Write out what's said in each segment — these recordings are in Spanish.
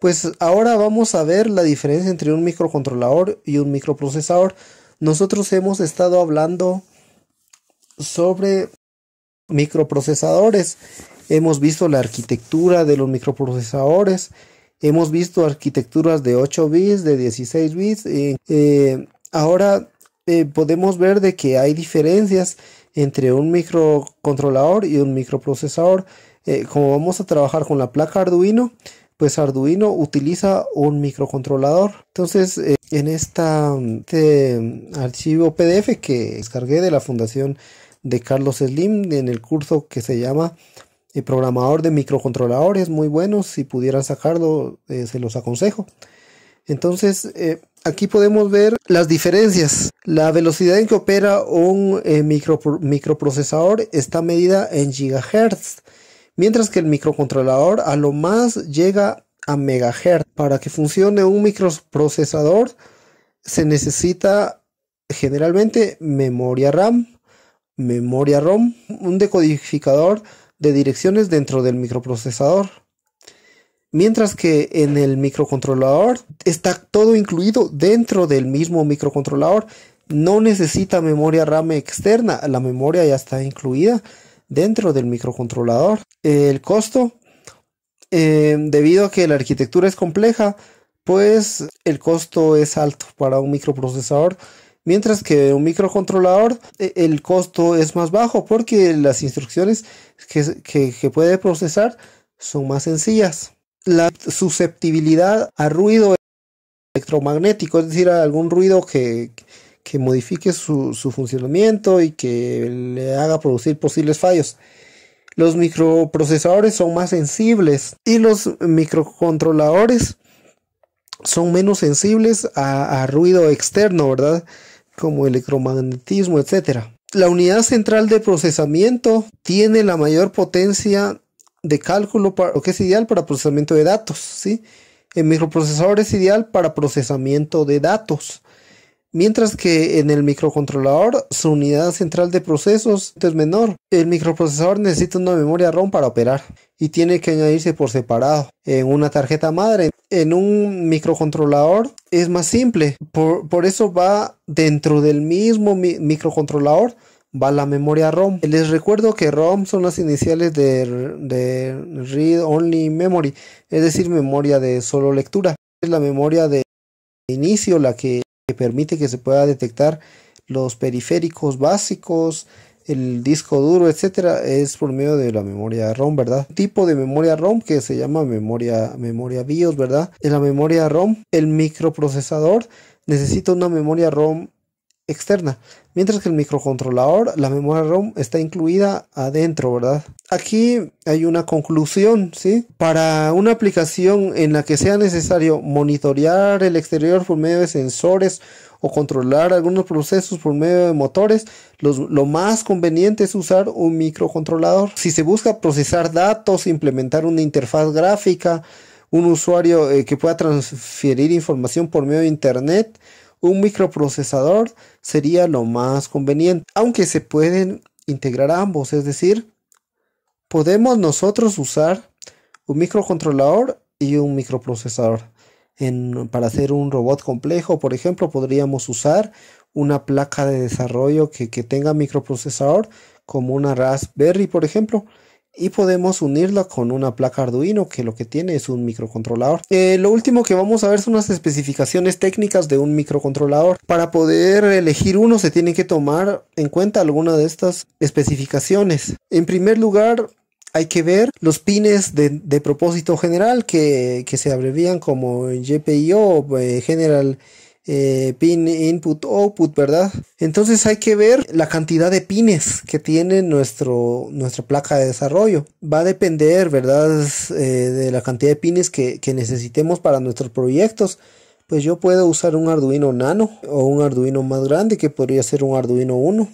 Pues ahora vamos a ver la diferencia entre un microcontrolador y un microprocesador. Nosotros hemos estado hablando sobre microprocesadores. Hemos visto la arquitectura de los microprocesadores. Hemos visto arquitecturas de 8 bits, de 16 bits. Eh, eh, ahora eh, podemos ver de que hay diferencias entre un microcontrolador y un microprocesador. como vamos a trabajar con la placa Arduino, pues Arduino utiliza un microcontrolador. Entonces, eh, en mm, este mm, archivo PDF que descargué de la Fundación de Carlos Slim en el curso que se llama el eh, programador de microcontroladores muy bueno si pudieran sacarlo eh, se los aconsejo entonces aquí podemos ver las diferencias la velocidad en que opera un microprocesador está medida en gigahertz mientras que el microcontrolador a lo más llega a megahertz. Para que funcione un microprocesador se necesita generalmente memoria RAM, memoria ROM, un decodificador de direcciones dentro del microprocesador. Mientras que en el microcontrolador está todo incluido dentro del mismo microcontrolador. No necesita memoria RAM externa, la memoria ya está incluida dentro del microcontrolador. El costo, eh, debido a que la arquitectura es compleja, pues el costo es alto para un microprocesador. Mientras que un microcontrolador, e, el costo es más bajo porque las instrucciones que, que, que puede procesar son más sencillas. La susceptibilidad a ruido electromagnético, es decir, a algún ruido que, que modifique su, funcionamiento y que le haga producir posibles fallos. Los microprocesadores son más sensibles y los microcontroladores son menos sensibles a, ruido externo, ¿verdad? Como electromagnetismo, etcétera. La unidad central de procesamiento tiene la mayor potencia de cálculo, para, que es ideal para procesamiento de datos, ¿sí? El microprocesador es ideal para procesamiento de datos. Mientras que en el microcontrolador, su unidad central de procesos es menor. El microprocesador necesita una memoria ROM para operar y tiene que añadirse por separado en una tarjeta madre. En un microcontrolador es más simple. Por, eso va dentro del mismo microcontrolador va la memoria ROM. Les recuerdo que ROM son las iniciales de, de Read Only Memory, es decir, memoria de solo lectura. Es la memoria de inicio la que que permite que se pueda detectar los periféricos básicos, el disco duro, etcétera, es por medio de la memoria ROM, ¿verdad? Un tipo de memoria ROM que se llama memoria, memoria BIOS, ¿verdad? En la memoria ROM, el microprocesador necesita una memoria ROM externa mientras que el microcontrolador, la memoria ROM está incluida adentro, ¿verdad? Aquí hay una conclusión, ¿sí? Para una aplicación en la que sea necesario monitorear el exterior por medio de sensores o controlar algunos procesos por medio de motores, lo más conveniente es usar un microcontrolador. Si se busca procesar datos, implementar una interfaz gráfica, un usuario eh, que pueda transferir información por medio de Internet, un microprocesador sería lo más conveniente, aunque se pueden integrar ambos, es decir, podemos nosotros usar un microcontrolador y un microprocesador. para hacer un robot complejo, por ejemplo, podríamos usar una placa de desarrollo que tenga microprocesador como una Raspberry, por ejemplo, y podemos unirla con una placa Arduino que lo que tiene es un microcontrolador. Eh, lo último que vamos a ver son las especificaciones técnicas de un microcontrolador. Para poder elegir uno se tiene que tomar en cuenta alguna de estas especificaciones. En primer lugar, hay que ver los pines de, propósito general que, se abrevían como GPIO, eh, General eh, pin input output, ¿verdad? Entonces hay que ver la cantidad de pines que tiene nuestro, nuestra placa de desarrollo. Va a depender, ¿verdad? Eh, de la cantidad de pines que, que necesitemos para nuestros proyectos pues yo puedo usar un Arduino Nano o un Arduino más grande que podría ser un Arduino 1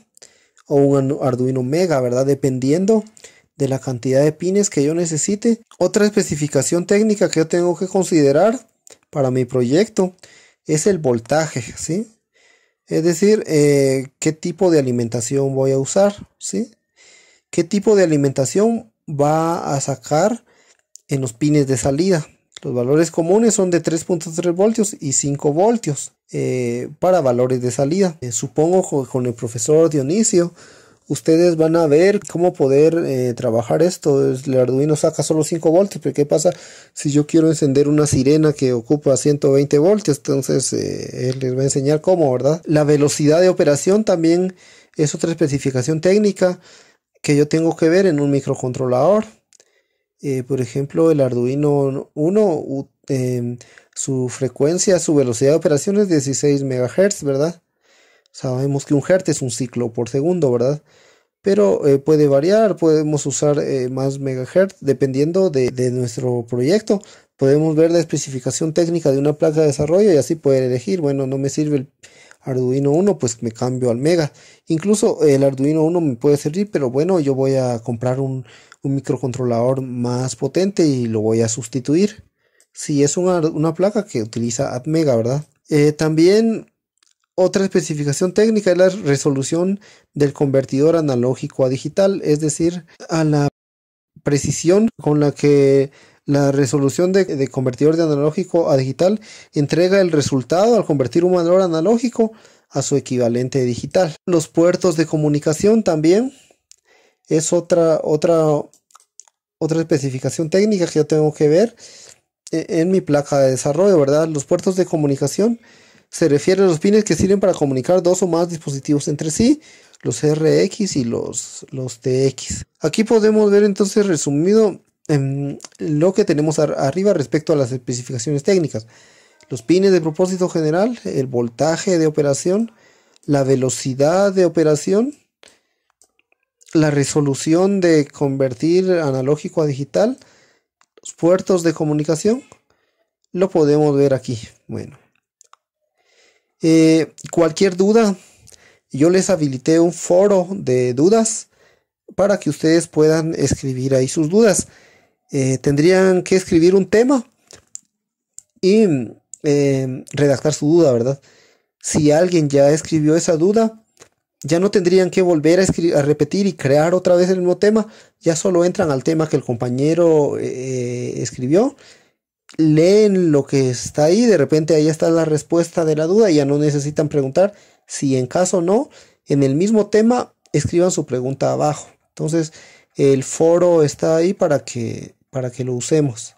o un Arduino Mega, ¿verdad? Dependiendo de la cantidad de pines que yo necesite. Otra especificación técnica que yo tengo que considerar para mi proyecto es el voltaje, ¿sí? Es decir, eh, qué tipo de alimentación voy a usar, ¿sí? ¿Qué tipo de alimentación va a sacar en los pines de salida? Los valores comunes son de 3.3 voltios y 5 voltios eh, para valores de salida. Eh, supongo que con el profesor Dionisio ustedes van a ver cómo poder eh, trabajar esto. El Arduino saca solo 5 voltios, pero ¿qué pasa si yo quiero encender una sirena que ocupa 120 voltios? Entonces eh, él les va a enseñar cómo, ¿verdad? La velocidad de operación también es otra especificación técnica que yo tengo que ver en un microcontrolador. Eh, por ejemplo, el Arduino 1, em, su frecuencia, su velocidad de operación es 16 MHz, ¿verdad? Sabemos que un hertz es un ciclo por segundo, ¿verdad? Pero eh, puede variar, podemos usar eh, más megahertz dependiendo de, nuestro proyecto. Podemos ver la especificación técnica de una placa de desarrollo y así poder elegir, bueno, no me sirve el Arduino 1, pues me cambio al Mega. Incluso el Arduino 1 me puede servir, pero bueno, yo voy a comprar un, microcontrolador más potente y lo voy a sustituir. Si es una, placa que utiliza Atmega, ¿verdad? Eh, también otra especificación técnica es la resolución del convertidor analógico a digital, es decir, a la precisión con la que la resolución de, convertidor de analógico a digital entrega el resultado al convertir un valor analógico a su equivalente digital. Los puertos de comunicación también es otra, otra, otra especificación técnica que yo tengo que ver eh, en mi placa de desarrollo, ¿verdad? Los puertos de comunicación se refiere a los pines que sirven para comunicar dos o más dispositivos entre sí, los RX y los, TX. Aquí podemos ver entonces resumido em, lo que tenemos arriba respecto a las especificaciones técnicas. Los pines de propósito general, el voltaje de operación, la velocidad de operación, la resolución de convertir analógico a digital, los puertos de comunicación, lo podemos ver aquí. Bueno. Eh, cualquier duda, yo les habilité un foro de dudas para que ustedes puedan escribir ahí sus dudas. Eh, tendrían que escribir un tema y em, redactar su duda, ¿verdad? Si alguien ya escribió esa duda, ya no tendrían que volver a, a repetir y crear otra vez el mismo tema, ya solo entran al tema que el compañero eh, escribió leen lo que está ahí, de repente ahí está la respuesta de la duda, ya no necesitan preguntar si en caso no, en el mismo tema escriban su pregunta abajo. Entonces, el foro está ahí para que, para que lo usemos.